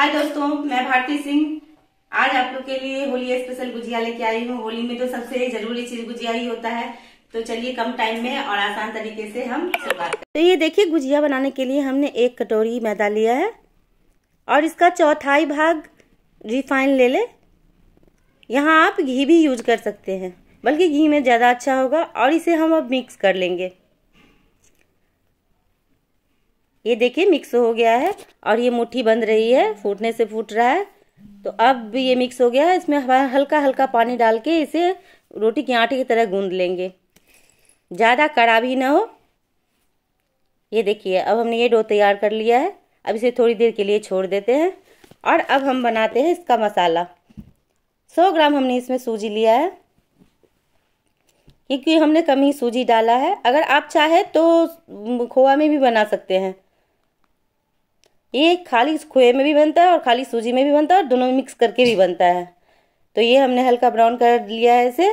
हाय दोस्तों मैं भारती सिंह आज आप लोग के लिए होली स्पेशल गुजिया लेके आई हूँ होली में तो सबसे जरूरी चीज गुजिया ही होता है तो चलिए कम टाइम में और आसान तरीके से हम शुरुआत तो ये देखिए गुजिया बनाने के लिए हमने एक कटोरी मैदा लिया है और इसका चौथाई भाग रिफाइन ले ले यहाँ आप घी भी यूज कर सकते हैं बल्कि घी में ज़्यादा अच्छा होगा और इसे हम अब मिक्स कर लेंगे ये देखिए मिक्स हो गया है और ये मुट्ठी बंध रही है फूटने से फूट रहा है तो अब ये मिक्स हो गया है इसमें हल्का हल्का पानी डाल के इसे रोटी के आटे की तरह गूंद लेंगे ज़्यादा कड़ा भी ना हो ये देखिए अब हमने ये डो तैयार कर लिया है अब इसे थोड़ी देर के लिए छोड़ देते हैं और अब हम बनाते हैं इसका मसाला 100 ग्राम हमने इसमें सूजी लिया है क्योंकि हमने कम ही सूजी डाला है अगर आप चाहें तो खोआ में भी बना सकते हैं ये खाली खोए में भी बनता है और खाली सूजी में भी बनता है और दोनों मिक्स करके भी बनता है तो ये हमने हल्का ब्राउन कर लिया है इसे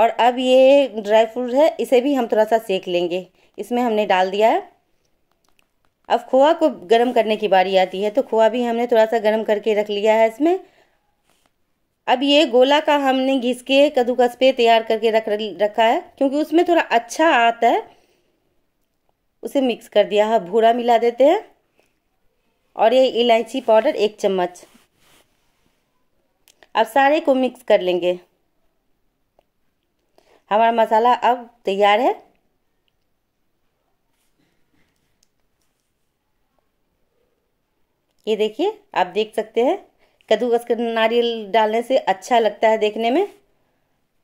और अब ये ड्राई फ्रूट है इसे भी हम थोड़ा सा सेक लेंगे इसमें हमने डाल दिया है अब खोआ को गर्म करने की बारी आती है तो खोआ भी हमने थोड़ा सा गर्म करके रख लिया है इसमें अब ये गोला का हमने घिस के कद्दूकस पे तैयार करके रख रखा है क्योंकि उसमें थोड़ा अच्छा आता है उसे मिक्स कर दिया है भूरा मिला देते हैं और ये इलायची पाउडर एक चम्मच अब सारे को मिक्स कर लेंगे हमारा मसाला अब तैयार है ये देखिए आप देख सकते हैं कद्दूकस के नारियल डालने से अच्छा लगता है देखने में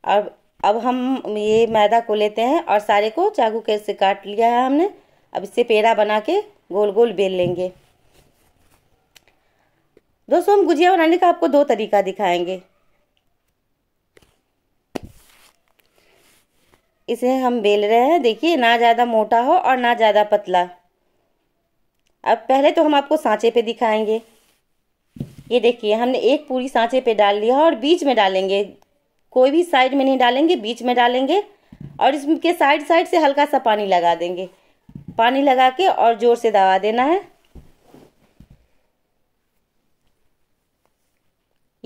और अब हम ये मैदा को लेते हैं और सारे को चाकू के से काट लिया है हमने अब इससे पेड़ा बना के गोल गोल बेल लेंगे दोस्तों हम गुजिया बनाने का आपको दो तरीका दिखाएंगे इसे हम बेल रहे हैं देखिए ना ज़्यादा मोटा हो और ना ज़्यादा पतला अब पहले तो हम आपको सांचे पे दिखाएंगे ये देखिए हमने एक पूरी सांचे पे डाल लिया और बीच में डालेंगे कोई भी साइड में नहीं डालेंगे बीच में डालेंगे और इसके साइड साइड से हल्का सा पानी लगा देंगे पानी लगा के और ज़ोर से दबा देना है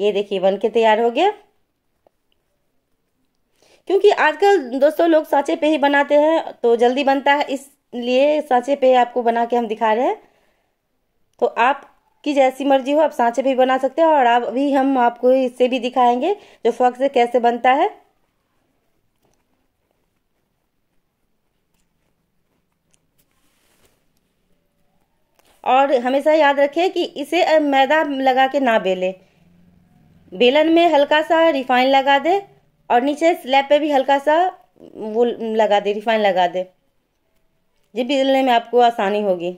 ये देखिए बन के तैयार हो गया क्योंकि आजकल दोस्तों लोग सांचे पे ही बनाते हैं तो जल्दी बनता है इसलिए सांचे पे आपको बना के हम दिखा रहे हैं तो आपकी जैसी मर्जी हो आप सांचे भी बना सकते हैं और अभी हम आपको इससे भी दिखाएंगे जो फॉक से कैसे बनता है और हमेशा याद रखें कि इसे मैदा लगा के ना बेलें बेलन में हल्का सा रिफाइन लगा दे और नीचे स्लैब पे भी हल्का सा वो लगा दे रिफाइन लगा दे ये बेलने में आपको आसानी होगी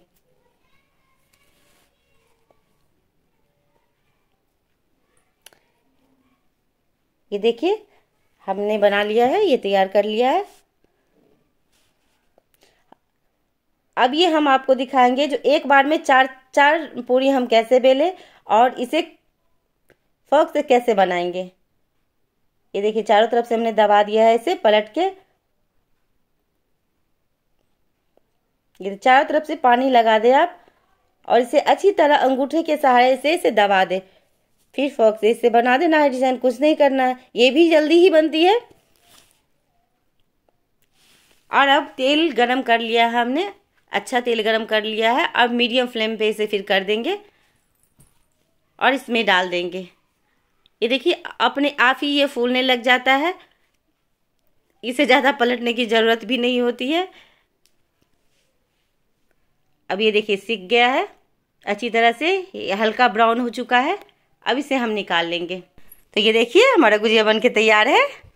ये देखिए हमने बना लिया है ये तैयार कर लिया है अब ये हम आपको दिखाएंगे जो एक बार में चार चार पूरी हम कैसे बेले और इसे फोक से कैसे बनाएंगे ये देखिए चारों तरफ से हमने दबा दिया है इसे पलट के ये तो चारों तरफ से पानी लगा दे आप और इसे अच्छी तरह अंगूठे के सहारे से इसे दबा दे फिर फॉक से इसे बना देना है डिजाइन कुछ नहीं करना है ये भी जल्दी ही बनती है और अब तेल गरम कर लिया है हमने अच्छा तेल गरम कर लिया है अब मीडियम फ्लेम पे इसे फिर कर देंगे और इसमें डाल देंगे ये देखिए अपने आप ही ये फूलने लग जाता है इसे ज़्यादा पलटने की ज़रूरत भी नहीं होती है अब ये देखिए सीख गया है अच्छी तरह से हल्का ब्राउन हो चुका है अब इसे हम निकाल लेंगे तो ये देखिए हमारा गुजिया बनके के तैयार है